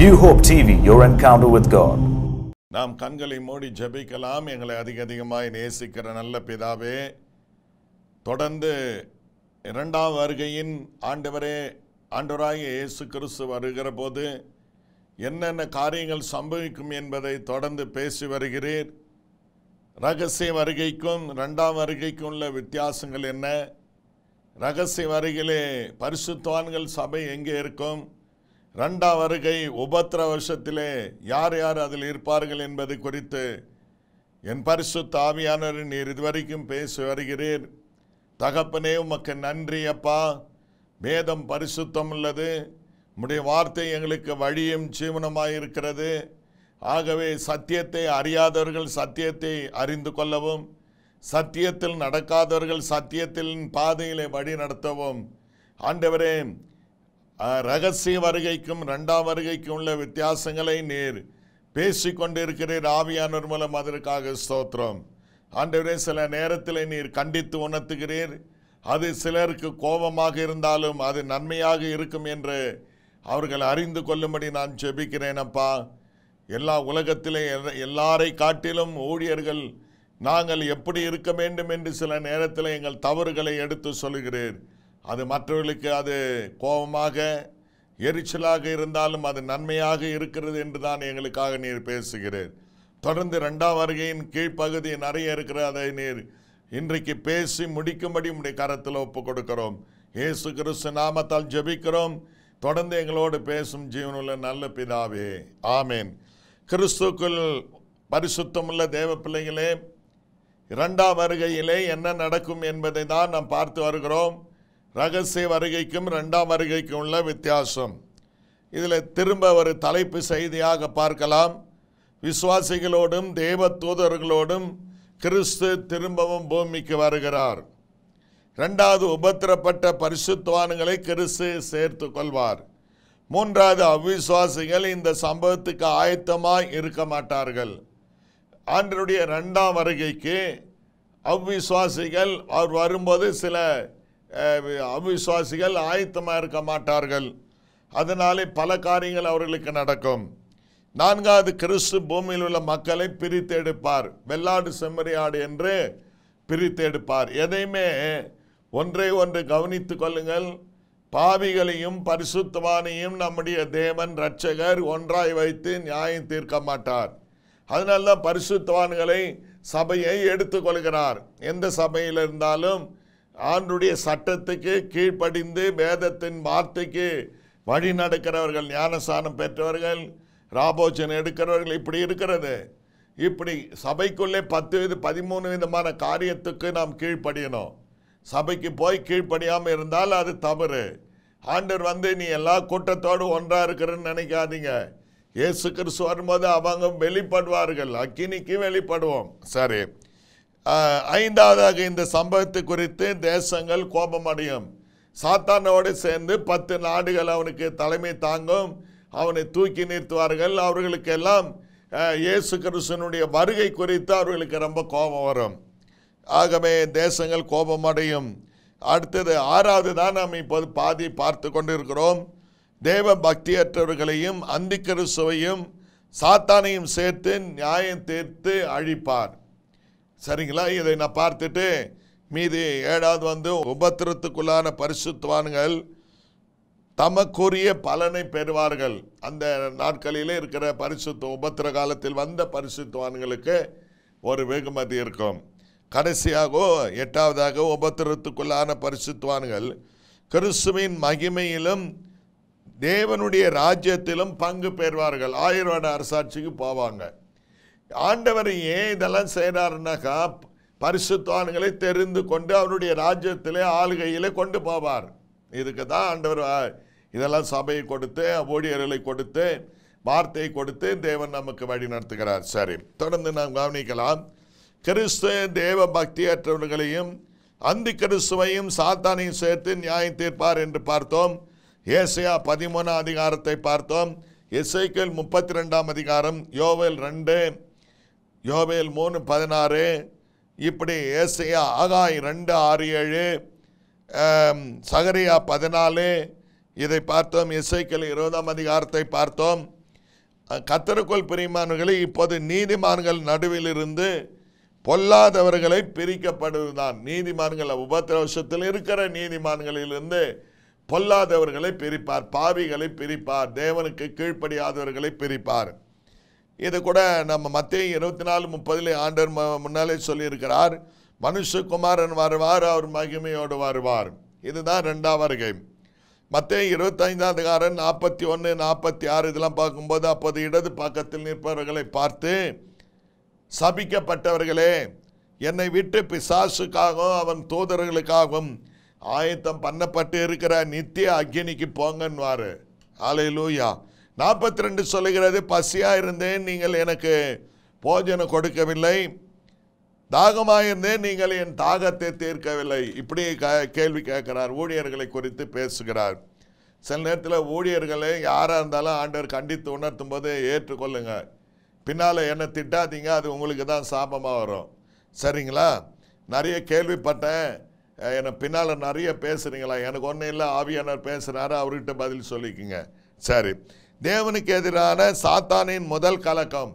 new Hope TV your encounter with God நாம் கண்களை மூடி ஜெபிக்கலாம் எங்களை அதிக அதிகமாக நேசிக்கிற நல்ல பிதாவே தொடர்ந்து இரண்டாம் வருகையின் ஆண்டவரே ஆண்டவராகிய இயேசு கிறிஸ்து வருகிற போது என்னென்ன காரியங்கள் சம்பவிக்கும் என்பதை தொடர்ந்து பேசி வருகிறீர் ரகசிய வருகைக்கும் ரெண்டாம் வருகைக்கும் உள்ள வித்தியாசங்கள் என்ன ரகசிய வருகையிலே பரிசுத்தவான்கள் சபை எங்கே இருக்கும் ரெண்டாம் வருகை உபத்திர வருஷத்திலே யார் யார் அதில் இருப்பார்கள் என்பது குறித்து என் பரிசு தாவியானவர் நீர் இதுவரைக்கும் பேசி வருகிறீர் தகப்பனே உமக்கு நன்றி அப்பா வேதம் பரிசுத்தம் உள்ளது உடைய வார்த்தை எங்களுக்கு வழியும் ஜீவனமாக இருக்கிறது ஆகவே சத்தியத்தை அறியாதவர்கள் சத்தியத்தை அறிந்து கொள்ளவும் சத்தியத்தில் நடக்காதவர்கள் சத்தியத்தின் பாதையிலே வழி நடத்தவும் ஆண்டவரே ரகசிய வருகைக்கும் ரெண்டாம் வருகைக்கும் உள்ள வித்தியாசங்களை நீர் பேசி கொண்டிருக்கிறீர் ஆவியானோர் மூலம் அதற்காக ஸ்தோத்திரம் ஆண்டவரே சில நேரத்தில் நீர் கண்டித்து உணர்த்துகிறீர் அது சிலருக்கு கோபமாக இருந்தாலும் அது நன்மையாக இருக்கும் என்று அவர்கள் அறிந்து கொள்ளும்படி நான் செபிக்கிறேன் அப்பா எல்லா உலகத்திலே எல்லாரை காட்டிலும் ஊழியர்கள் நாங்கள் எப்படி இருக்க வேண்டும் என்று சில நேரத்தில் எங்கள் தவறுகளை எடுத்து சொல்கிறேன் அது மற்றவர்களுக்கு அது கோபமாக எரிச்சலாக இருந்தாலும் அது நன்மையாக இருக்கிறது என்று தான் எங்களுக்காக நீர் பேசுகிறீர் தொடர்ந்து ரெண்டாம் வருகையின் கீழ்ப்பகுதி நிறைய இருக்கிற அதை நீர் இன்றைக்கு பேசி முடிக்கும்படி உடைய கரத்தில் ஒப்புக் கொடுக்கிறோம் இயேசு கிறிஸ்து நாமத்தால் ஜபிக்கிறோம் தொடர்ந்து எங்களோடு பேசும் ஜீவனுள்ள நல்ல பிதாவே ஆமேன் கிறிஸ்துக்குள் பரிசுத்தமுள்ள தேவ பிள்ளைகளே இரண்டாம் வருகையிலே என்ன நடக்கும் என்பதை தான் நாம் பார்த்து வருகிறோம் ரகசிய வருகைக்கும் ரெண்டாம் வருகைக்கும் உள்ள வித்தியாசம் இதில் திரும்ப ஒரு தலைப்பு செய்தியாக பார்க்கலாம் விசுவாசிகளோடும் தேவ தூதர்களோடும் கிறிஸ்து திரும்பவும் பூமிக்கு வருகிறார் ரெண்டாவது உபத்திரப்பட்ட பரிசுத்துவான்களை கிறிஸ்து சேர்த்து கொள்வார் மூன்றாவது அவ்விசுவாசிகள் இந்த சம்பவத்துக்கு ஆயத்தமாக இருக்க மாட்டார்கள் ஆண்டனுடைய ரெண்டாம் வருகைக்கு அவ்விசுவாசிகள் அவர் வரும்போது சில அவிசுவாசிகள் ஆயத்தமாக இருக்க மாட்டார்கள் அதனாலே பல காரியங்கள் அவர்களுக்கு நடக்கும் நான்காவது கிறிஸ்து பூமியில் உள்ள மக்களை பிரித்து எடுப்பார் வெள்ளாடு செம்மறியாடு என்று பிரித்து எடுப்பார் எதையுமே ஒன்றை ஒன்று கவனித்து கொள்ளுங்கள் பாவிகளையும் பரிசுத்தவானையும் நம்முடைய தேவன் இரட்சகர் ஒன்றாய் வைத்து நியாயம் தீர்க்க மாட்டார் அதனால்தான் பரிசுத்தவான்களை சபையை எடுத்துக்கொள்கிறார் எந்த சபையில் இருந்தாலும் ஆண்டுடைய சட்டத்துக்கு கீழ்ப்படிந்து வேதத்தின் வார்த்தைக்கு வழி நடக்கிறவர்கள் ஞானஸ்தானம் பெற்றவர்கள் ராபோஜன் எடுக்கிறவர்கள் இப்படி இருக்கிறது இப்படி சபைக்குள்ளே பத்து வித பதிமூணு விதமான காரியத்துக்கு நாம் கீழ்ப்படியணும் சபைக்கு போய் கீழ்ப்படியாமல் இருந்தால் அது தவறு ஆண்டர் வந்து நீ எல்லா கூட்டத்தோடு ஒன்றாக இருக்கிறன்னு நினைக்காதீங்க ஏசு கிறிஸ்து வரும்போது அவங்க வெளிப்படுவார்கள் அக்கினிக்கு வெளிப்படுவோம் சரி ஐந்தாவதாக இந்த சம்பவத்தை குறித்து தேசங்கள் கோபமடையும் சாத்தானோடு சேர்ந்து பத்து நாடுகள் அவனுக்கு தலைமை தாங்கும் அவனை தூக்கி நிறுத்துவார்கள் அவர்களுக்கெல்லாம் இயேசு கிருஷ்ணனுடைய வருகை குறித்து அவர்களுக்கு ரொம்ப கோபம் வரும் ஆகவே தேசங்கள் கோபமடையும் அடுத்தது ஆறாவது தான் நாம் இப்போது பாதி பார்த்து கொண்டிருக்கிறோம் தேவ பக்தியற்றவர்களையும் அந்திக்கருசுவையும் சாத்தானையும் சேர்த்து நியாயம் தீர்த்து அழிப்பார் சரிங்களா இதை நான் பார்த்துட்டு மீதி ஏழாவது வந்து உபத்திரத்துக்குள்ளான பரிசுத்துவான்கள் தமக்குரிய பலனை பெறுவார்கள் அந்த நாட்களிலே இருக்கிற பரிசுத்த உபத்திர காலத்தில் வந்த பரிசுத்துவான்களுக்கு ஒரு வெகுமதி இருக்கும் கடைசியாக எட்டாவதாக உபத்திரத்துக்குள்ளான பரிசுத்துவான்கள் கிறிஸ்துவின் மகிமையிலும் தேவனுடைய ராஜ்யத்திலும் பங்கு பெறுவார்கள் ஆயுர்வேத அரசாட்சிக்கு போவாங்க ஆண்டவர் ஏன் இதெல்லாம் செய்கிறாருனாக்கா பரிசுத்தான்களை தெரிந்து கொண்டு அவருடைய ராஜ்யத்திலே ஆளுகையிலே கொண்டு போவார் இதுக்கு தான் ஆண்டவர் இதெல்லாம் சபையை கொடுத்து ஓடியர்களை கொடுத்து வார்த்தையை கொடுத்து தேவன் நமக்கு வழி நடத்துகிறார் சரி தொடர்ந்து நாம் கவனிக்கலாம் கிறிஸ்து தேவ பக்தியற்றவர்களையும் அந்தி கிறிஸ்துவையும் சாத்தானையும் சேர்த்து நியாயம் தீர்ப்பார் என்று பார்த்தோம் ஏசியா பதிமூணாம் அதிகாரத்தை பார்த்தோம் எஸ்ஐக்கள் முப்பத்தி ரெண்டாம் அதிகாரம் யோவல் ரெண்டு யோபேல் மூணு பதினாறு இப்படி ஏசையா ஆகாய் ரெண்டு ஆறு ஏழு சகரியா பதினாலு இதை பார்த்தோம் இசைக்கல் இருபதாம் அதிகாரத்தை பார்த்தோம் கத்தருக்குள் பிரிமான்களை இப்போது நீதிமான்கள் நடுவில் இருந்து பொல்லாதவர்களை பிரிக்கப்படுவதுதான் நீதிமான்கள் உபத்திரவசத்தில் இருக்கிற நீதிமான்களிலிருந்து பொல்லாதவர்களை பிரிப்பார் பாவிகளை பிரிப்பார் தேவனுக்கு கீழ்ப்படியாதவர்களை பிரிப்பார் இது கூட நம்ம மத்திய இருபத்தி நாலு முப்பதுல ஆண்டர் முன்னாலே சொல்லியிருக்கிறார் மனுஷகுமாரன் வருவார் அவர் மகிமையோடு வருவார் இதுதான் ரெண்டாவது வருகை மத்திய இருபத்தைந்தாந்தகாரன் நாற்பத்தி ஒன்று நாற்பத்தி ஆறு இதெல்லாம் பார்க்கும்போது அப்போது இடது பக்கத்தில் நிற்பவர்களை பார்த்து சபிக்கப்பட்டவர்களே என்னை விட்டு பிசாசுக்காகவும் அவன் தூதர்களுக்காகவும் ஆயத்தம் பண்ணப்பட்டு இருக்கிற நித்திய அக்னிக்கு போங்கன்னுவார் ஆலை லூயா நாற்பத்தி ரெண்டு சொல்லுகிறது பசியாக இருந்தேன் நீங்கள் எனக்கு போஜனம் கொடுக்கவில்லை தாகமாக இருந்தேன் நீங்கள் என் தாகத்தை தீர்க்கவில்லை இப்படி க கேள்வி கேட்குறார் ஊழியர்களை குறித்து பேசுகிறார் சில நேரத்தில் ஊழியர்களை யாராக இருந்தாலும் ஆண்டவர் கண்டித்து உணர்த்தும் போது ஏற்றுக்கொள்ளுங்க பின்னால் என்ன திட்டாதீங்க அது உங்களுக்கு தான் சாபமாக வரும் சரிங்களா நிறைய கேள்விப்பட்டேன் என்னை பின்னால் நிறைய பேசுகிறீங்களா எனக்கு ஒன்றும் இல்லை ஆவியானவர் பேசுகிறாரு அவர்கிட்ட பதில் சொல்லிக்கோங்க சரி தேவனுக்கு எதிரான சாத்தானின் முதல் கலக்கம்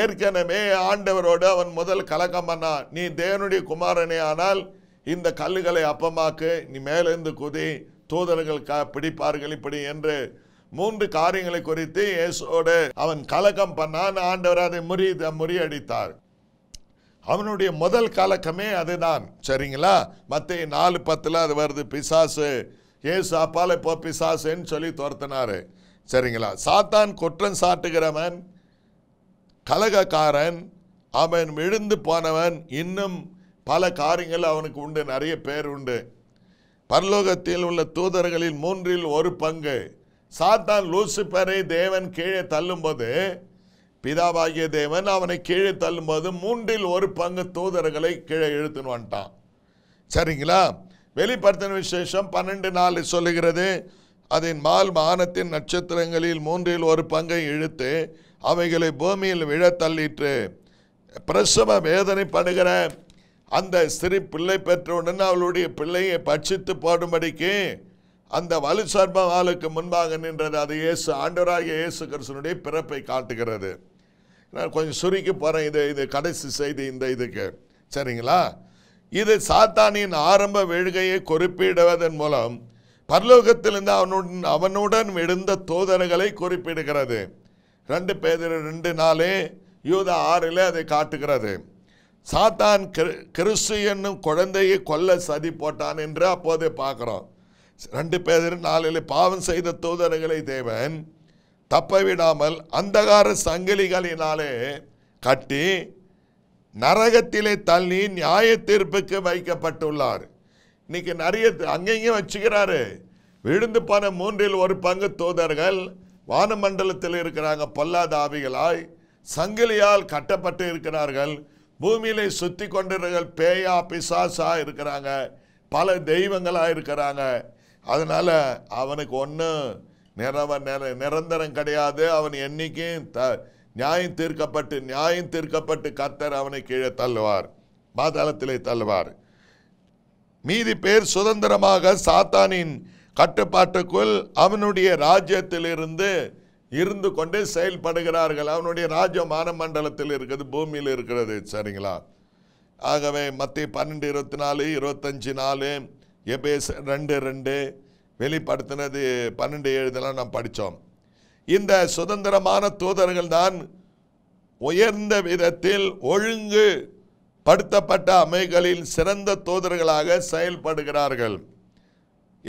ஏற்கனவே ஆண்டவரோடு அவன் முதல் கலக்கம் பண்ணான் நீ தேவனுடைய குமாரனே ஆனால் இந்த கல்லுகளை அப்பமாக்கு நீ மேலேருந்து குதி தூதர்கள் க பிடிப்பார்கள் இப்படி என்று மூன்று காரியங்களை குறித்து இயேசோடு அவன் கலக்கம் பண்ணான் ஆண்டவர் அதை முறி முறியடித்தார் அவனுடைய முதல் கலக்கமே அதுதான் சரிங்களா மற்ற நாலு பத்தில் அது வருது பிசாசு ஏசு அப்பால் இப்போ பிசாசுன்னு சொல்லி துரத்தினாரு சரிங்களா சாத்தான் குற்றம் சாட்டுகிறவன் கலகக்காரன் அவன் விழுந்து போனவன் இன்னும் பல காரியங்கள் அவனுக்கு உண்டு நிறைய பேர் உண்டு பரலோகத்தில் உள்ள தூதர்களில் மூன்றில் ஒரு பங்கு சாத்தான் லூசிபரை தேவன் கீழே தள்ளும்போது பிதாவாகிய தேவன் அவனை கீழே தள்ளும்போது மூன்றில் ஒரு பங்கு தூதர்களை கீழே இழுத்துன்னு வந்துட்டான் சரிங்களா வெளிப்படுத்தின விசேஷம் பன்னெண்டு நாள் சொல்லுகிறது அதன் மால் மானத்தின் நட்சத்திரங்களில் மூன்றில் ஒரு பங்கை இழுத்து அவைகளை பூமியில் விழ தள்ளிற்று பிரசவ வேதனை படுகிற அந்த சிறு பிள்ளை பெற்றவுடன் அவளுடைய பிள்ளையை பட்சித்து போடும்படிக்கு அந்த வலு சர்பவாளுக்கு முன்பாக நின்றது அது இயேசு ஆண்டவராக இயேசு கிருஷ்ணனுடைய பிறப்பை காட்டுகிறது நான் கொஞ்சம் சுருக்கி போகிறேன் இது இது கடைசி செய்தி இந்த இதுக்கு சரிங்களா இது சாத்தானின் ஆரம்ப விழுகையை குறிப்பிடுவதன் மூலம் பரலோகத்திலிருந்து அவனுடன் அவனுடன் எழுந்த தூதர்களை குறிப்பிடுகிறது ரெண்டு பேர் ரெண்டு நாளே யூதா ஆறில் அதை காட்டுகிறது சாத்தான் கிறிஸ்து என்னும் குழந்தையை கொல்ல சதி போட்டான் என்று அப்போது பார்க்குறோம் ரெண்டு பேர் நாளில் பாவம் செய்த தூதர்களை தேவன் தப்பவிடாமல் அந்தகார சங்கிலிகளினாலே கட்டி நரகத்திலே தள்ளி நியாய தீர்ப்புக்கு வைக்கப்பட்டுள்ளார் இன்னைக்கு நிறைய அங்கேயும் வச்சுக்கிறாரு விழுந்து போன மூன்றில் ஒரு பங்கு தூதர்கள் வானமண்டலத்தில் இருக்கிறாங்க பொல்லாத ஆவிகளாய் சங்கிலியால் கட்டப்பட்டு இருக்கிறார்கள் பூமியிலே சுற்றி கொண்டிருக்கிற பேயா பிசாசா இருக்கிறாங்க பல தெய்வங்களாக இருக்கிறாங்க அதனால் அவனுக்கு ஒன்றும் நிறவ நிற நிரந்தரம் கிடையாது அவன் என்றைக்கும் த நியாயம் தீர்க்கப்பட்டு நியாயம் தீர்க்கப்பட்டு கத்தர் அவனை கீழே தள்ளுவார் மாதளத்திலே தள்ளுவார் மீதி பேர் சுதந்திரமாக சாத்தானின் கட்டுப்பாட்டுக்குள் அவனுடைய ராஜ்யத்திலிருந்து இருந்து கொண்டு செயல்படுகிறார்கள் அவனுடைய ராஜ்யம் மண்டலத்தில் இருக்கிறது பூமியில் இருக்கிறது சரிங்களா ஆகவே மத்திய பன்னெண்டு இருபத்தி நாலு இருபத்தஞ்சி நாலு எபேஸ் ரெண்டு ரெண்டு வெளிப்படுத்தினது பன்னெண்டு எழுதெல்லாம் நாம் படித்தோம் இந்த சுதந்திரமான தூதர்கள் தான் உயர்ந்த விதத்தில் ஒழுங்கு படுத்தப்பட்ட அமைகளில் சிறந்த தூதர்களாக செயல்படுகிறார்கள்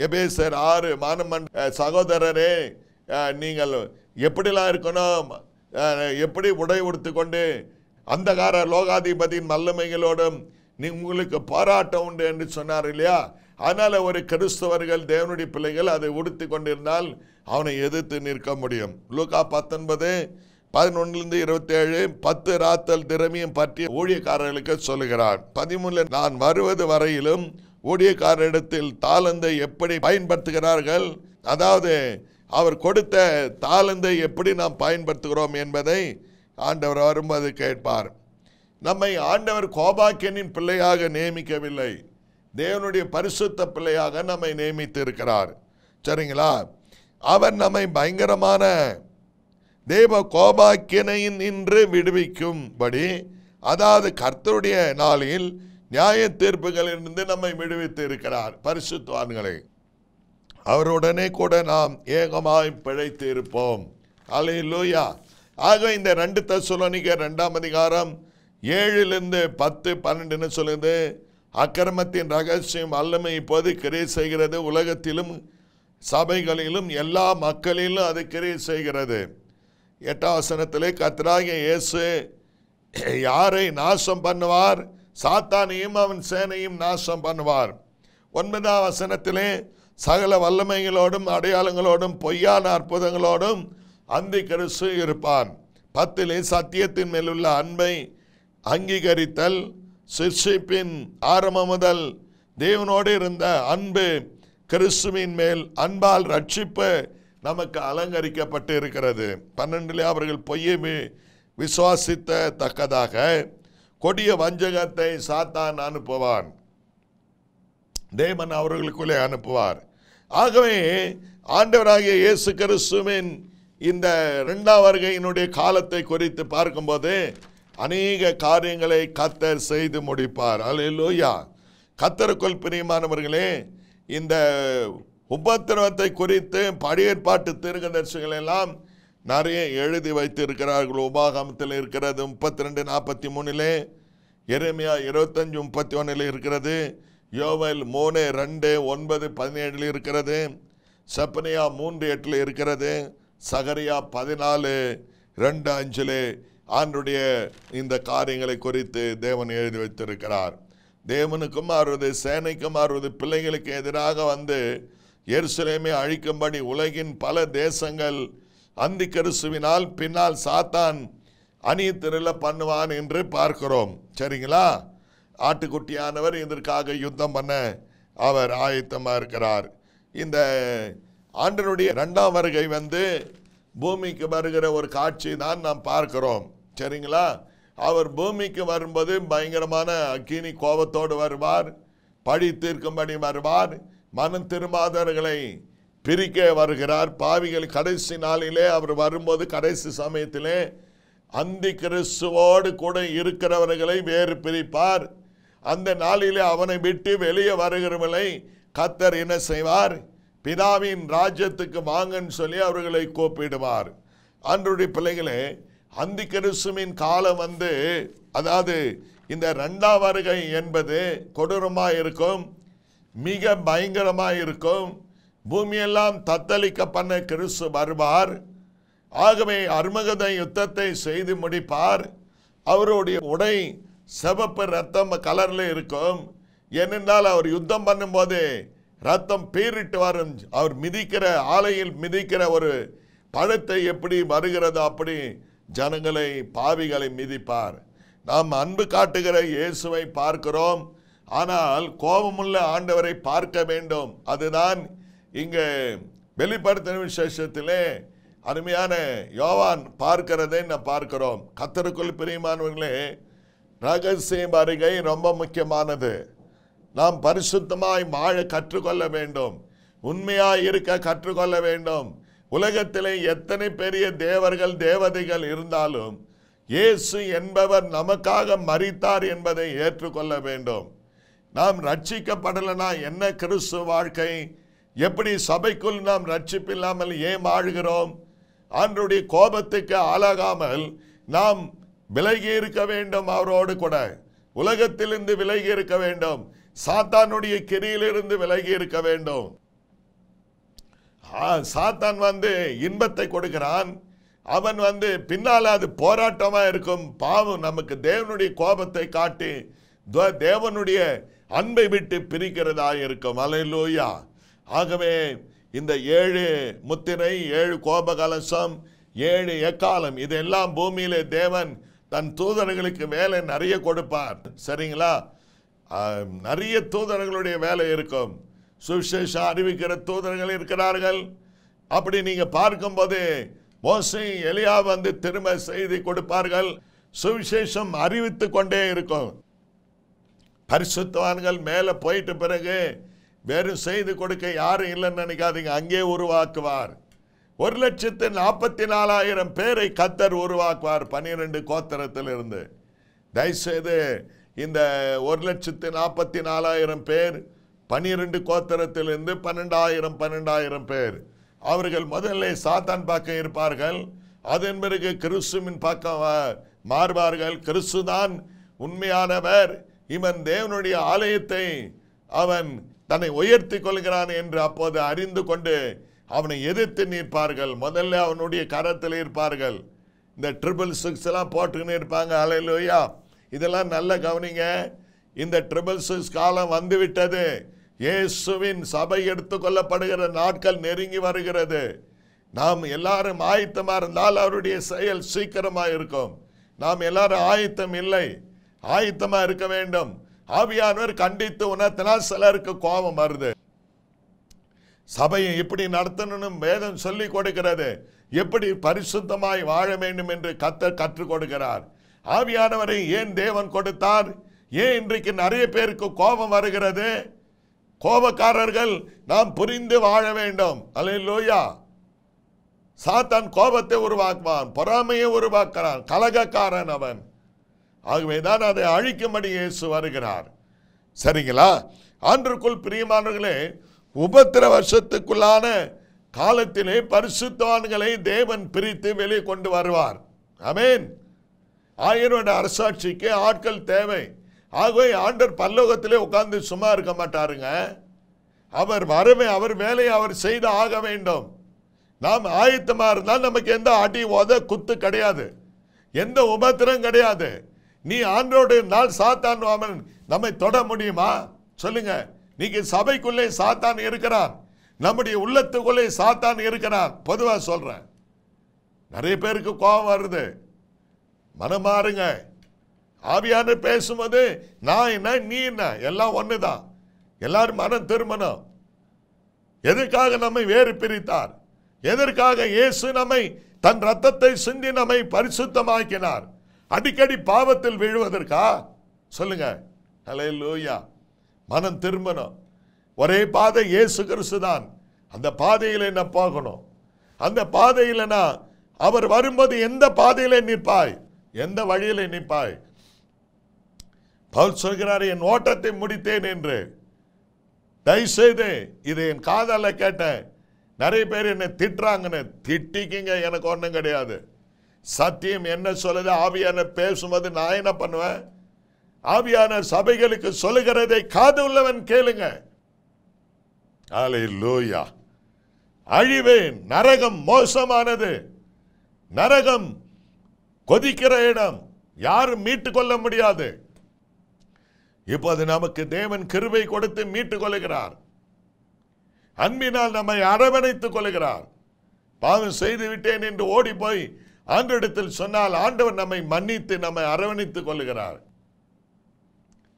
எபேசர் ஆறு மானமன் சகோதரரே நீங்கள் எப்படிலாம் இருக்கணும் எப்படி உடை உடுத்து கொண்டு அந்தகார லோகாதிபதியின் மல்லமைகளோடும் நீ உங்களுக்கு பாராட்டம் உண்டு என்று சொன்னார் இல்லையா அதனால் ஒரு கிறிஸ்தவர்கள் தேவனுடைய பிள்ளைகள் அதை உடுத்து கொண்டிருந்தால் அவனை எதிர்த்து நிற்க முடியும் லூகா பத்தொன்பது பதினொன்னிலிருந்து இருபத்தி ஏழு பத்து ராத்தல் திறமையும் பற்றி ஊழியக்காரர்களுக்கு சொல்லுகிறார் பதிமூணு நான் வருவது வரையிலும் ஊழியக்காரரிடத்தில் தாளந்தை எப்படி பயன்படுத்துகிறார்கள் அதாவது அவர் கொடுத்த தாளந்தை எப்படி நாம் பயன்படுத்துகிறோம் என்பதை ஆண்டவர் வரும்போது கேட்பார் நம்மை ஆண்டவர் கோபாக்கியனின் பிள்ளையாக நியமிக்கவில்லை தேவனுடைய பரிசுத்த பிள்ளையாக நம்மை நியமித்து இருக்கிறார் சரிங்களா அவர் நம்மை பயங்கரமான தேவ இன்று நின்று விடுவிக்கும்படி அதாவது கர்த்தருடைய நாளில் நியாய தீர்ப்புகளிலிருந்து நம்மை விடுவித்து இருக்கிறார் பரிசுத்துவான்களை அவருடனே கூட நாம் ஏகமாய் பிழைத்து இருப்போம் அலை லூயா ஆக இந்த ரெண்டு தசுலனிக்க ரெண்டாம் அதிகாரம் ஏழிலிருந்து பத்து பன்னெண்டுன்னு சொல்லுது அக்கிரமத்தின் ரகசியம் அல்லமை இப்போது கிரியை செய்கிறது உலகத்திலும் சபைகளிலும் எல்லா மக்களிலும் அது கிரியை செய்கிறது எட்டாம் வசனத்திலே கத்ராங்க இயேசு யாரை நாசம் பண்ணுவார் சாத்தானையும் அவன் சேனையும் நாசம் பண்ணுவார் ஒன்பதாம் வசனத்திலே சகல வல்லமைகளோடும் அடையாளங்களோடும் பொய்யான அற்புதங்களோடும் அந்தி கருசு இருப்பான் பத்திலே சத்தியத்தின் மேலுள்ள அன்பை அங்கீகரித்தல் சிர்ஷிப்பின் ஆரம்பம் முதல் தேவனோடு இருந்த அன்பு கிறிஸ்துவின் மேல் அன்பால் ரட்சிப்பு நமக்கு அலங்கரிக்கப்பட்டு இருக்கிறது பன்னெண்டுலேயே அவர்கள் பொய்யை விசுவாசித்த தக்கதாக கொடிய வஞ்சகத்தை சாத்தான் அனுப்புவான் தேவன் அவர்களுக்குள்ளே அனுப்புவார் ஆகவே ஆண்டவராகிய இயேசு கிறிஸ்துவின் இந்த ரெண்டாம் வருகையினுடைய காலத்தை குறித்து பார்க்கும்போது அநேக காரியங்களை கத்தர் செய்து முடிப்பார் அல்ல லோயா கத்தருக்குள் பிரியமானவர்களே இந்த உபத்திரவத்தை குறித்து படியேற்பாட்டு தீர்க்கதர்சிகள் எல்லாம் நிறைய எழுதி வைத்திருக்கிறார்கள் உபாகமத்தில் இருக்கிறது முப்பத்தி ரெண்டு நாற்பத்தி மூணிலே எருமையா இருபத்தஞ்சி முப்பத்தி ஒன்றில் இருக்கிறது யோவல் மூணு ரெண்டு ஒன்பது பதினேழில் இருக்கிறது சப்பனியா மூன்று எட்டில் இருக்கிறது சகரியா பதினாலு ரெண்டு அஞ்சில் ஆண்டுடைய இந்த காரியங்களை குறித்து தேவன் எழுதி வைத்திருக்கிறார் தேவனுக்கும் அவரது சேனைக்கும் அவரது பிள்ளைகளுக்கு எதிராக வந்து எருசலேமே அழிக்கும்படி உலகின் பல தேசங்கள் அந்தி கருசுவினால் பின்னால் சாத்தான் அணி அணியத்திரல பண்ணுவான் என்று பார்க்கிறோம் சரிங்களா ஆட்டுக்குட்டியானவர் இதற்காக யுத்தம் பண்ண அவர் ஆயத்தமாக இருக்கிறார் இந்த ஆண்டனுடைய ரெண்டாம் வருகை வந்து பூமிக்கு வருகிற ஒரு காட்சி தான் நாம் பார்க்கிறோம் சரிங்களா அவர் பூமிக்கு வரும்போது பயங்கரமான அக்கினி கோபத்தோடு வருவார் பழி தீர்க்கும்படி வருவார் மனம் திரும்பாதவர்களை பிரிக்க வருகிறார் பாவிகள் கடைசி நாளிலே அவர் வரும்போது கடைசி சமயத்திலே அந்தி கிறிஸ்துவோடு கூட இருக்கிறவர்களை வேறு பிரிப்பார் அந்த நாளிலே அவனை விட்டு வெளியே வருகிறவர்களை கத்தர் என்ன செய்வார் பிதாவின் ராஜ்யத்துக்கு வாங்கன்னு சொல்லி அவர்களை கூப்பிடுவார் அன்றைய பிள்ளைகளே அந்தி கிறிஸ்துவின் காலம் வந்து அதாவது இந்த ரெண்டாம் வருகை என்பது கொடூரமாக இருக்கும் மிக பயங்கரமாக இருக்கும் பூமியெல்லாம் தத்தளிக்க பண்ண கிறிஸ்து வருவார் ஆகவே அருமகத யுத்தத்தை செய்து முடிப்பார் அவருடைய உடை சிவப்பு ரத்தம் கலரில் இருக்கும் ஏனென்றால் அவர் யுத்தம் பண்ணும்போது ரத்தம் பீரிட்டு வரும் அவர் மிதிக்கிற ஆலையில் மிதிக்கிற ஒரு பழத்தை எப்படி வருகிறதோ அப்படி ஜனங்களை பாவிகளை மிதிப்பார் நாம் அன்பு காட்டுகிற இயேசுவை பார்க்கிறோம் ஆனால் கோபமுள்ள ஆண்டவரை பார்க்க வேண்டும் அதுதான் இங்கே வெளிப்படுத்தின விசேஷத்திலே அருமையான யோவான் பார்க்கிறதை நான் பார்க்கிறோம் கத்தருக்குள் பிரியமானவர்களே ரகசியம் வருகை ரொம்ப முக்கியமானது நாம் பரிசுத்தமாய் வாழ கற்றுக்கொள்ள வேண்டும் உண்மையாய் இருக்க கற்றுக்கொள்ள வேண்டும் உலகத்திலே எத்தனை பெரிய தேவர்கள் தேவதைகள் இருந்தாலும் இயேசு என்பவர் நமக்காக மறித்தார் என்பதை ஏற்றுக்கொள்ள வேண்டும் நாம் ரட்சிக்கப்படலைன்னா என்ன கிறிஸ்துவ வாழ்க்கை எப்படி சபைக்குள் நாம் ரட்சிப்பில்லாமல் ஏன் ஆழ்கிறோம் அன்றுடைய கோபத்துக்கு ஆளாகாமல் நாம் விலகி இருக்க வேண்டும் அவரோடு கூட உலகத்திலிருந்து விலகி இருக்க வேண்டும் சாத்தானுடைய கிரியிலிருந்து விலகி இருக்க வேண்டும் சாத்தான் வந்து இன்பத்தை கொடுக்கிறான் அவன் வந்து பின்னால் அது போராட்டமாக இருக்கும் பாவம் நமக்கு தேவனுடைய கோபத்தை காட்டி தேவனுடைய அன்பை விட்டு பிரிக்கிறதா இருக்கும் அலையிலூயா ஆகவே இந்த ஏழு முத்திரை ஏழு கோபகலசம் ஏழு எக்காலம் இதெல்லாம் பூமியிலே தேவன் தன் தூதர்களுக்கு வேலை நிறைய கொடுப்பார் சரிங்களா நிறைய தூதர்களுடைய வேலை இருக்கும் சுவிசேஷம் அறிவிக்கிற தூதர்கள் இருக்கிறார்கள் அப்படி நீங்கள் பார்க்கும்போது மோசை எளியா வந்து திரும்ப செய்தி கொடுப்பார்கள் சுவிசேஷம் அறிவித்து கொண்டே இருக்கும் பரிசுத்தவான்கள் மேலே போயிட்ட பிறகு வெறும் செய்து கொடுக்க யாரும் இல்லைன்னு நினைக்காதீங்க அங்கே உருவாக்குவார் ஒரு லட்சத்து நாற்பத்தி நாலாயிரம் பேரை கத்தர் உருவாக்குவார் பன்னிரெண்டு கோத்தரத்திலிருந்து தயவுசெய்து இந்த ஒரு லட்சத்து நாற்பத்தி நாலாயிரம் பேர் பன்னிரெண்டு கோத்தரத்திலிருந்து பன்னெண்டாயிரம் பன்னெண்டாயிரம் பேர் அவர்கள் முதல்ல சாத்தான் பக்கம் இருப்பார்கள் அதன் பிறகு கிறிஸ்துவின் பக்கம் மாறுவார்கள் கிறிஸ்து தான் உண்மையானவர் இவன் தேவனுடைய ஆலயத்தை அவன் தன்னை உயர்த்தி கொள்கிறான் என்று அப்போது அறிந்து கொண்டு அவனை எதிர்த்து நிற்பார்கள் முதல்ல அவனுடைய கரத்தில் இருப்பார்கள் இந்த ட்ரிபிள் சிக்ஸ் எல்லாம் போட்டுக்கின்னு இருப்பாங்க அலையிலோயா இதெல்லாம் நல்ல கவனிங்க இந்த ட்ரிபிள் சிக்ஸ் காலம் வந்துவிட்டது இயேசுவின் சபை எடுத்துக்கொள்ளப்படுகிற நாட்கள் நெருங்கி வருகிறது நாம் எல்லாரும் ஆயத்தமாக இருந்தால் அவருடைய செயல் சீக்கிரமாக இருக்கும் நாம் எல்லாரும் ஆயத்தம் இல்லை ஆயத்தமா இருக்க வேண்டும் ஆவியானவர் கண்டித்து உணர்த்தினால் சிலருக்கு கோபம் வருது சபையை எப்படி நடத்தணும்னு வேதம் சொல்லி கொடுக்கிறது எப்படி பரிசுத்தமாய் வாழ வேண்டும் என்று கத்த கற்றுக் கொடுக்கிறார் ஆவியானவரை ஏன் தேவன் கொடுத்தார் ஏன் இன்றைக்கு நிறைய பேருக்கு கோபம் வருகிறது கோபக்காரர்கள் நாம் புரிந்து வாழ வேண்டும் அலையிலோயா சாத்தான் கோபத்தை உருவாக்குவான் பொறாமையை உருவாக்குறான் கலகக்காரன் அவன் ஆகவே தான் அதை அழிக்கும்படி இயேசு வருகிறார் சரிங்களா ஆண்டுக்குள் பிரியமானவர்களே உபத்திர வருஷத்துக்குள்ளான காலத்திலே பரிசுத்தவான்களை தேவன் பிரித்து வெளியே கொண்டு வருவார் அமேன் ஆயனோட அரசாட்சிக்கு ஆட்கள் தேவை ஆகவே ஆண்டர் பல்லோகத்திலே உட்கார்ந்து சும்மா இருக்க மாட்டாருங்க அவர் வரவே அவர் வேலையை அவர் செய்து ஆக வேண்டும் நாம் ஆயத்தமாக இருந்தால் நமக்கு எந்த அடி உத குத்து கிடையாது எந்த உபத்திரம் கிடையாது நீ ஆண்டோடு இருந்தால் சாத்தான் வாமன் நம்மை தொட முடியுமா சொல்லுங்க நீங்க சபைக்குள்ளே சாத்தான் இருக்கிறான் நம்முடைய உள்ளத்துக்குள்ளே சாத்தான் இருக்கிறான் பொதுவாக சொல்றேன் நிறைய பேருக்கு கோபம் வருது மனம் மாறுங்க ஆவியானு பேசும்போது நான் என்ன நீ என்ன எல்லாம் ஒன்று தான் எல்லாரும் மனம் திருமணம் எதற்காக நம்மை வேறு பிரித்தார் எதற்காக இயேசு நம்மை தன் ரத்தத்தை சிந்தி நம்மை பரிசுத்தமாக்கினார் அடிக்கடி பாவத்தில் விழுவதற்கா சொல்லுங்க ஹலே லூயா மனம் திரும்பணும் ஒரே பாதை இயேசு கிறிஸ்து தான் அந்த பாதையில் என்ன போகணும் அந்த பாதையில் அவர் வரும்போது எந்த பாதையில் நிற்பாய் எந்த வழியில் நிற்பாய் பவுல் சொல்கிறார் என் ஓட்டத்தை முடித்தேன் என்று தயவுசெய்து இதை என் காதலை கேட்டேன் நிறைய பேர் என்னை திட்டுறாங்கன்னு திட்டிக்கிங்க எனக்கு ஒன்றும் கிடையாது சத்தியம் என்ன சொல்லுது ஆவியான பேசும்போது நான் என்ன பண்ணுவேன் ஆவியான சபைகளுக்கு சொல்லுகிறதை காது உள்ளவன் கேளுங்க அழிவு லோயா நரகம் மோசமானது நரகம் கொதிக்கிற இடம் யாரும் மீட்டு கொள்ள முடியாது இப்போது நமக்கு தேவன் கிருவை கொடுத்து மீட்டுக் கொள்கிறார் அன்பினால் நம்மை அரவணைத்துக் கொள்கிறார் பாவம் செய்து விட்டேன் என்று ஓடி போய் ஆண்டிடத்தில் சொன்னால் ஆண்டவர் நம்மை மன்னித்து நம்மை அரவணைத்துக் கொள்கிறார்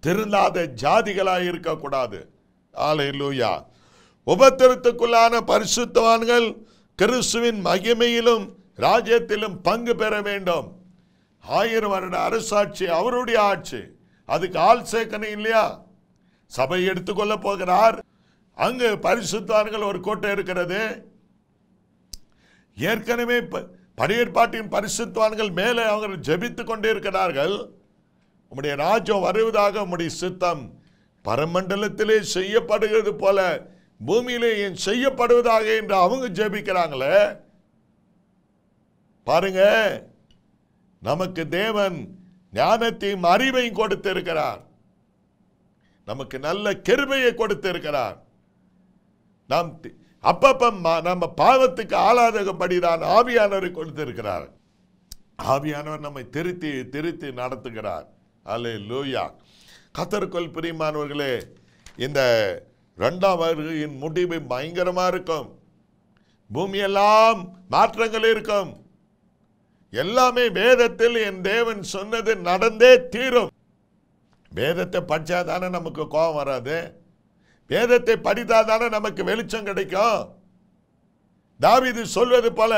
திருந்தாத ஜாதிகளாக இருக்கக்கூடாது ஆலை லூயா உபத்திரத்துக்குள்ளான பரிசுத்தவான்கள் கிறிஸ்துவின் மகிமையிலும் ராஜ்யத்திலும் பங்கு பெற வேண்டும் ஆயிரம் வருட அரசாட்சி அவருடைய ஆட்சி அதுக்கு ஆள் சேர்க்கணும் இல்லையா சபை எடுத்துக்கொள்ள போகிறார் அங்கு பரிசுத்தார்கள் ஒரு கோட்டை இருக்கிறது ஏற்கனவே இப்போ பரியற்பாட்டின் பரிசுத்தவான்கள் மேலே அவங்க ஜபித்து கொண்டே இருக்கிறார்கள் உம்முடைய ராஜ்யம் வருவதாக உம்முடைய சித்தம் பரமண்டலத்திலே செய்யப்படுகிறது போல பூமியிலே ஏன் செய்யப்படுவதாக என்று அவங்க ஜெபிக்கிறாங்களே பாருங்க நமக்கு தேவன் ஞானத்தையும் அறிவையும் கொடுத்திருக்கிறார் நமக்கு நல்ல கெருமையை கொடுத்திருக்கிறார் நாம் அப்பப்போ நம்ம பாவத்துக்கு ஆளாதகப்படி தான் ஆவியானவரை கொடுத்திருக்கிறார் ஆவியானவர் நம்மை திருத்தி திருத்தி நடத்துகிறார் அலே லூயா கத்தருக்குள் பிரிமானவர்களே இந்த ரெண்டாம் வருகையின் முடிவு பயங்கரமாக இருக்கும் பூமியெல்லாம் மாற்றங்கள் இருக்கும் எல்லாமே வேதத்தில் என் தேவன் சொன்னது நடந்தே தீரும் வேதத்தை படித்தா தானே நமக்கு கோபம் வராது வேதத்தை படித்தால் தானே நமக்கு வெளிச்சம் கிடைக்கும் தாவிது சொல்வது போல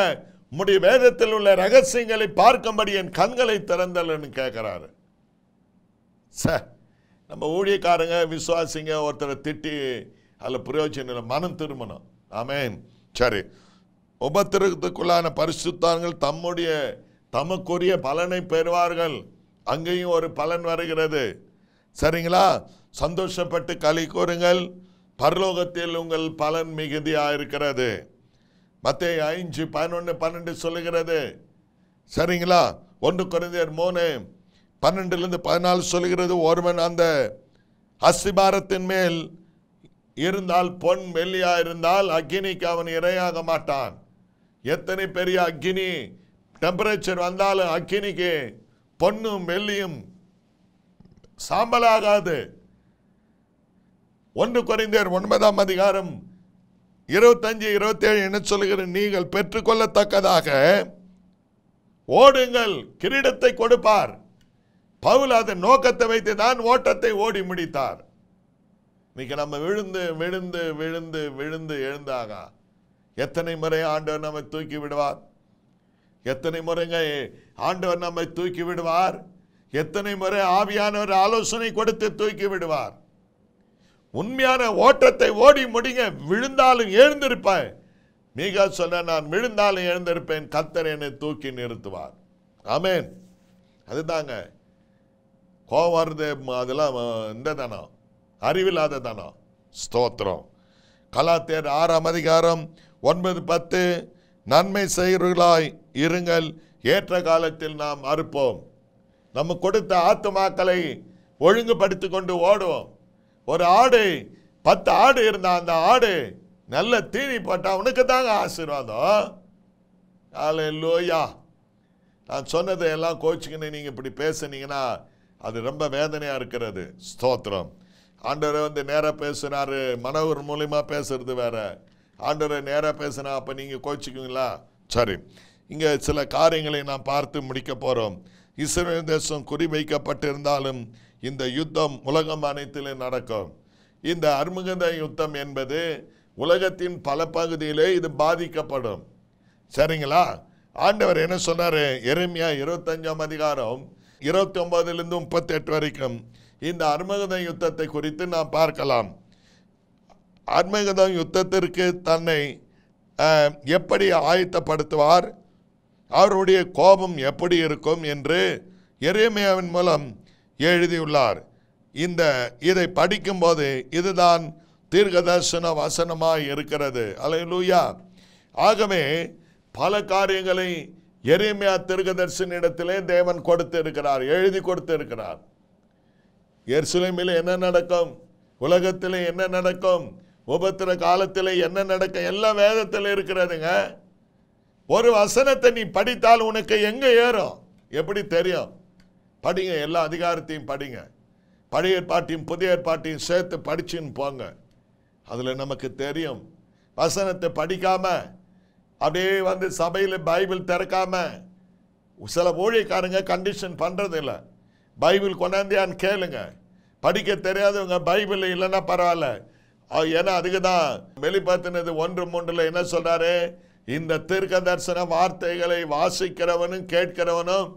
உம்முடைய வேதத்தில் உள்ள ரகசியங்களை பார்க்கும்படி என் கண்களை திறந்தல்னு கேட்கிறாரு ச நம்ம ஊழியக்காரங்க விசுவாசிங்க ஒருத்தரை திட்டி அதில் பிரயோஜனம் மனம் திரும்பணும் ஆமேன் சரி உபத்திரத்துக்குள்ளான பரிசுத்தார்கள் தம்முடைய தமக்குரிய பலனை பெறுவார்கள் அங்கேயும் ஒரு பலன் வருகிறது சரிங்களா சந்தோஷப்பட்டு களி கூறுங்கள் பரலோகத்தில் உங்கள் பலன் மிகுதியாக இருக்கிறது மற்ற ஐந்து பதினொன்று பன்னெண்டு சொல்லுகிறது சரிங்களா ஒன்று குறைந்தர் மூணு பன்னெண்டுலேருந்து பதினாலு சொல்லுகிறது ஒருவன் அந்த அஸ்திபாரத்தின் மேல் இருந்தால் பொன் வெள்ளியா இருந்தால் அக்னிக்கு அவன் இரையாக மாட்டான் எத்தனை பெரிய அக்னி டெம்பரேச்சர் வந்தாலும் அக்னிக்கு பொன்னும் வெள்ளியும் சாம்பலாகாது ஒன்று குறைந்தர் ஒன்பதாம் அதிகாரம் இருபத்தஞ்சு இருபத்தேழு என்ன சொல்லுகிற நீங்கள் பெற்றுக்கொள்ளத்தக்கதாக ஓடுங்கள் கிரீடத்தை கொடுப்பார் பவுல் அதன் நோக்கத்தை வைத்து தான் ஓட்டத்தை ஓடி முடித்தார் இன்னைக்கு நம்ம விழுந்து விழுந்து விழுந்து விழுந்து எழுந்தாக எத்தனை முறை ஆண்டவர் நம்மை தூக்கி விடுவார் எத்தனை முறைங்க ஆண்டவர் நம்மை தூக்கி விடுவார் எத்தனை முறை ஆவியானவர் ஆலோசனை கொடுத்து தூக்கி விடுவார் உண்மையான ஓட்டத்தை ஓடி முடிங்க விழுந்தாலும் எழுந்திருப்பேன் மிக சொன்ன நான் விழுந்தாலும் எழுந்திருப்பேன் கத்தர் என்னை தூக்கி நிறுத்துவார் ஆமேன் அதுதாங்க கோவம் வருது அதெல்லாம் இந்த தனம் அறிவில்லாத தனம் ஸ்தோத்திரம் கலாத்தேர் ஆறாம் அதிகாரம் ஒன்பது பத்து நன்மை செய்கிறவர்களாய் இருங்கள் ஏற்ற காலத்தில் நாம் அறுப்போம் நம்ம கொடுத்த ஆத்துமாக்களை ஒழுங்குபடுத்தி கொண்டு ஓடுவோம் ஒரு ஆடு பத்து ஆடு இருந்தால் அந்த ஆடு நல்ல தீனி போட்டால் அவனுக்கு தாங்க ஆசீர்வாதம் ஆளு லோயா நான் சொன்னதை எல்லாம் கோச்சிக்கின்னு நீங்கள் இப்படி பேசுனீங்கன்னா அது ரொம்ப வேதனையாக இருக்கிறது ஸ்தோத்திரம் ஆண்டரை வந்து நேராக பேசுனார் மனவர் மூலிமா பேசுறது வேற ஆண்டவரை நேராக பேசுனா அப்போ நீங்கள் கோச்சிக்குங்களா சரி இங்கே சில காரியங்களை நான் பார்த்து முடிக்க போகிறோம் இஸ்ரேல் தேசம் குறிவைக்கப்பட்டிருந்தாலும் இந்த யுத்தம் உலகம் அனைத்திலே நடக்கும் இந்த அர்முகத யுத்தம் என்பது உலகத்தின் பல பகுதியிலே இது பாதிக்கப்படும் சரிங்களா ஆண்டவர் என்ன சொன்னார் எருமையா இருபத்தஞ்சாம் அதிகாரம் இருபத்தி ஒன்பதுலேருந்து முப்பத்தி எட்டு வரைக்கும் இந்த அர்மகத யுத்தத்தை குறித்து நாம் பார்க்கலாம் அர்மகதம் யுத்தத்திற்கு தன்னை எப்படி ஆயத்தப்படுத்துவார் அவருடைய கோபம் எப்படி இருக்கும் என்று எருமையாவின் மூலம் எழுதியுள்ளார் இந்த இதை படிக்கும்போது இதுதான் தீர்க்கதர்சன வசனமாக இருக்கிறது அலையலூயா ஆகவே பல காரியங்களை எரிமையா இடத்திலே தேவன் கொடுத்து இருக்கிறார் எழுதி கொடுத்து இருக்கிறார் எர்சுலேமில் என்ன நடக்கும் உலகத்தில் என்ன நடக்கும் உபத்திர காலத்தில் என்ன நடக்கும் எல்லாம் வேதத்தில் இருக்கிறதுங்க ஒரு வசனத்தை நீ படித்தால் உனக்கு எங்கே ஏறும் எப்படி தெரியும் படிங்க எல்லா அதிகாரத்தையும் படிங்க பழைய ஏற்பாட்டையும் புதிய ஏற்பாட்டையும் சேர்த்து படிச்சுன்னு போங்க அதில் நமக்கு தெரியும் வசனத்தை படிக்காம அப்படியே வந்து சபையில் பைபிள் திறக்காம சில ஊழியக்காரங்க கண்டிஷன் பண்ணுறதில்ல பைபிள் கொண்டாந்தியான்னு கேளுங்க படிக்க தெரியாதவங்க பைபிள் இல்லைன்னா பரவாயில்ல ஏன்னா அதுக்கு தான் வெளிப்படுத்தினது ஒன்று மூன்றில் என்ன சொல்கிறாரு இந்த தீர்க்க தரிசன வார்த்தைகளை வாசிக்கிறவனும் கேட்கிறவனும்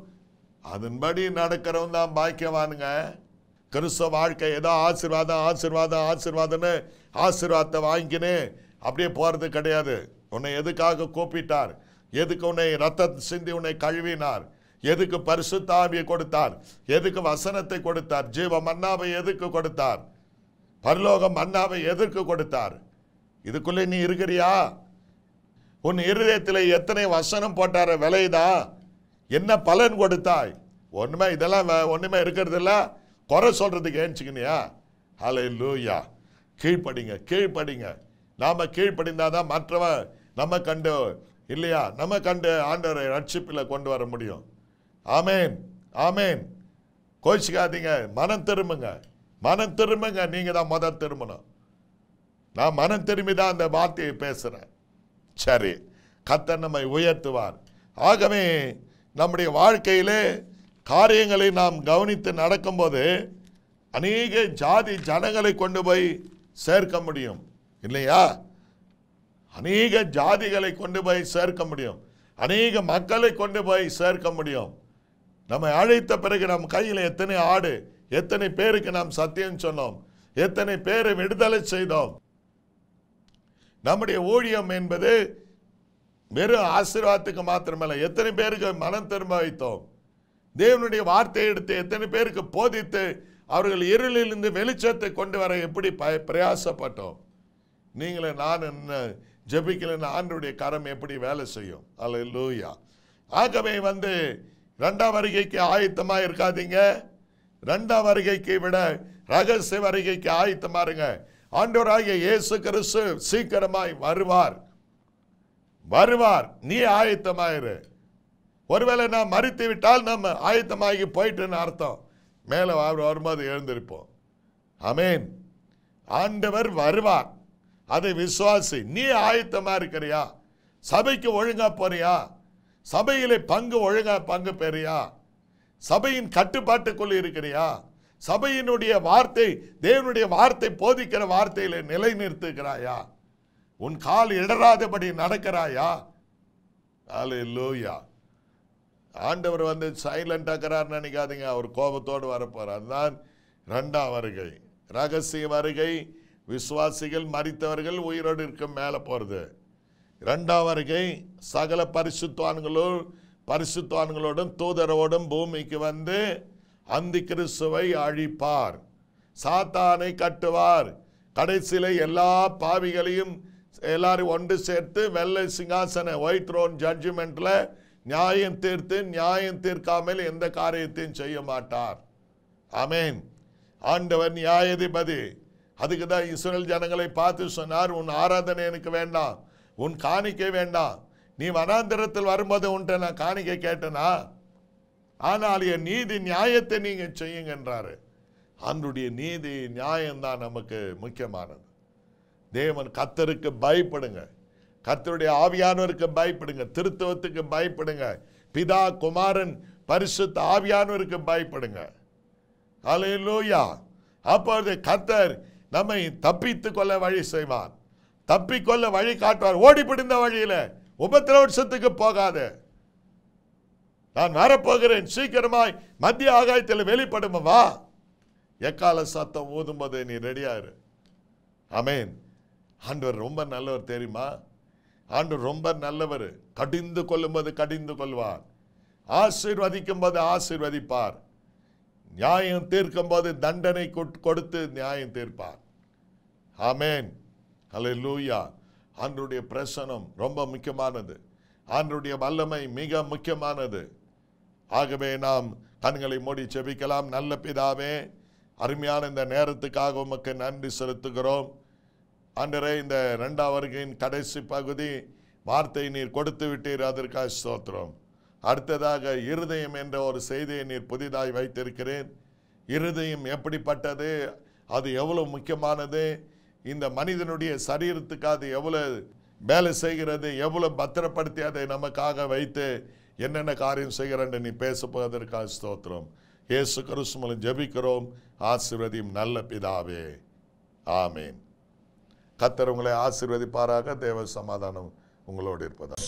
அதன்படி நடக்கிறவன் தான் பாக்கியவானுங்க கிறிஸ்தவ வாழ்க்கை ஏதோ ஆசிர்வாதம் ஆசிர்வாதம் ஆசிர்வாதம்னு ஆசிர்வாதத்தை வாங்கிக்கின்னு அப்படியே போகிறது கிடையாது உன்னை எதுக்காக கூப்பிட்டார் எதுக்கு உன்னை ரத்தம் சிந்தி உன்னை கழுவினார் எதுக்கு பரிசுத்தாவியை கொடுத்தார் எதுக்கு வசனத்தை கொடுத்தார் ஜீவ மன்னாவை எதுக்கு கொடுத்தார் பரலோக மன்னாவை எதற்கு கொடுத்தார் இதுக்குள்ளே நீ இருக்கிறியா உன் இருதயத்தில் எத்தனை வசனம் போட்டார விலைதான் என்ன பலன் கொடுத்தாய் ஒன்றுமே இதெல்லாம் ஒன்றுமே இருக்கிறதில்ல குறை சொல்கிறதுக்கு ஏன்ச்சிக்கினியா ஹலே லூயா கீழ்ப்படிங்க கீழ்ப்படிங்க நாம் கீழ்ப்படிந்தால் தான் மற்றவன் நம்ம கண்டு இல்லையா நம்ம கண்டு ஆண்டரை ரட்சிப்பில் கொண்டு வர முடியும் ஆமேன் ஆமேன் கோச்சிக்காதீங்க மனம் திரும்புங்க மனம் திரும்புங்க நீங்கள் தான் முதல் திரும்பணும் நான் மனம் திரும்பி தான் அந்த வார்த்தையை பேசுகிறேன் சரி கத்தன் நம்மை உயர்த்துவார் ஆகவே நம்முடைய வாழ்க்கையிலே காரியங்களை நாம் கவனித்து நடக்கும்போது அநேக ஜாதி ஜனங்களை கொண்டு போய் சேர்க்க முடியும் இல்லையா அநேக ஜாதிகளை கொண்டு போய் சேர்க்க முடியும் அநேக மக்களை கொண்டு போய் சேர்க்க முடியும் நம்ம அழைத்த பிறகு நம் கையில் எத்தனை ஆடு எத்தனை பேருக்கு நாம் சத்தியம் சொன்னோம் எத்தனை பேரை விடுதலை செய்தோம் நம்முடைய ஊழியம் என்பது வெறும் ஆசீர்வாதத்துக்கு மாத்திரமல்ல எத்தனை பேருக்கு மனம் திரும்ப வைத்தோம் தேவனுடைய வார்த்தையை எடுத்து எத்தனை பேருக்கு போதித்து அவர்கள் இருளிலிருந்து வெளிச்சத்தை கொண்டு வர எப்படி பய பிரயாசப்பட்டோம் நீங்களே நான் என்ன ஜபிக்கலன்னு ஆண்டுடைய கரம் எப்படி வேலை செய்யும் அல்ல லூயா ஆகவே வந்து ரெண்டாம் வருகைக்கு ஆயத்தமாக இருக்காதீங்க ரெண்டாம் வருகைக்கு விட ரகசிய வருகைக்கு ஆயத்தமாக இருங்க ஆண்டோராகிய இயேசு கிறிஸ்து சீக்கிரமாய் வருவார் வருவார் நீ ஆயத்தமாயிரு ஒருவேளை நான் மறித்து விட்டால் நம்ம ஆயத்தமாகி போயிட்டுன்னு அர்த்தம் மேலே அவர் வரும்போது எழுந்திருப்போம் அமேன் ஆண்டவர் வருவார் அதை விசுவாசி நீ ஆயத்தமாக இருக்கிறியா சபைக்கு ஒழுங்காக போறியா சபையிலே பங்கு ஒழுங்காக பங்கு பெறியா சபையின் கட்டுப்பாட்டுக்குள் இருக்கிறியா சபையினுடைய வார்த்தை தேவனுடைய வார்த்தை போதிக்கிற வார்த்தையில் நிலைநிறுத்துகிறாயா உன் கால் இடராதபடி நடக்கிறாயா லோயா ஆண்டவர் வந்து சைலண்ட் ஆக்கிறார்னு நினைக்காதீங்க அவர் கோபத்தோடு வரப்போகிறார் அதுதான் ரெண்டாம் வருகை ரகசிய வருகை விசுவாசிகள் மறித்தவர்கள் உயிரோடு இருக்க மேலே போகிறது ரெண்டாம் வருகை சகல பரிசுத்தான்களோடு பரிசுத்தான்களோடும் தூதரோடும் பூமிக்கு வந்து அந்தி கிறிஸ்துவை அழிப்பார் சாத்தானை கட்டுவார் கடைசியில் எல்லா பாவிகளையும் எல்லாரும் ஒன்று சேர்த்து வெள்ளை சிங்காசன ஒயிட் ரோன் ஜட்ஜ்மெண்ட்ல நியாயம் தீர்த்து நியாயம் தீர்க்காமல் எந்த காரியத்தையும் செய்ய மாட்டார் அமேன் ஆண்டவர் நியாயதிபதி அதுக்கு தான் இஸ்ரேல் ஜனங்களை பார்த்து சொன்னார் உன் ஆராதனை எனக்கு வேண்டாம் உன் காணிக்கை வேண்டாம் நீ வனாந்திரத்தில் வரும்போது உன்ட்ட நான் காணிக்கை கேட்டனா ஆனால் என் நீதி நியாயத்தை நீங்கள் செய்யுங்கன்றாரு அன்றுடைய நீதி நியாயம்தான் நமக்கு முக்கியமானது தேவன் கத்தருக்கு பயப்படுங்க கத்தருடைய ஆவியானவருக்கு பயப்படுங்க திருத்துவத்துக்கு பயப்படுங்க பிதா குமாரன் பரிசுத்த ஆவியானவருக்கு பயப்படுங்க அலையிலூயா அப்பொழுது கத்தர் நம்மை தப்பித்து கொள்ள வழி செய்வார் கொள்ள வழி காட்டுவார் ஓடி பிடிந்த வழியில் உபத்திரவசத்துக்கு போகாத நான் வரப்போகிறேன் சீக்கிரமாய் மத்திய ஆகாயத்தில் வெளிப்படுமா எக்கால சத்தம் ஊதும்போது நீ ரெடியாரு அமேன் ஆண்டவர் ரொம்ப நல்லவர் தெரியுமா ஆண்டவர் ரொம்ப நல்லவர் கடிந்து கொள்ளும்போது கடிந்து கொள்வார் ஆசீர்வதிக்கும் போது ஆசீர்வதிப்பார் நியாயம் தீர்க்கும் போது தண்டனை கொடுத்து நியாயம் தீர்ப்பார் ஆமேன் ஹலே லூயா ஆண்டருடைய பிரசனம் ரொம்ப முக்கியமானது ஆண்டருடைய வல்லமை மிக முக்கியமானது ஆகவே நாம் கண்களை மூடி செபிக்கலாம் நல்ல பிதாவே அருமையான இந்த நேரத்துக்காக உமக்கு நன்றி செலுத்துகிறோம் அன்றரை இந்த ரெண்டாவர்களின் கடைசி பகுதி வார்த்தை நீர் கொடுத்து விட்டீர் அதற்காக ஸ்தோத்திரம் அடுத்ததாக இருதயம் என்ற ஒரு செய்தியை நீர் புதிதாய் வைத்திருக்கிறேன் இருதயம் எப்படிப்பட்டது அது எவ்வளோ முக்கியமானது இந்த மனிதனுடைய சரீரத்துக்கு அது எவ்வளோ வேலை செய்கிறது எவ்வளோ பத்திரப்படுத்தி அதை நமக்காக வைத்து என்னென்ன காரியம் செய்கிறேன் நீ பேச போவதற்காக ஸ்தோத்திரம் ஏசு கருசுமலும் ஜபிக்கிறோம் ஆசிர்வதியும் நல்ல பிதாவே ஆமேன் கத்தர் உங்களை ஆசிர்வதிப்பாராக தேவ சமாதானம் உங்களோடு இருப்பதாக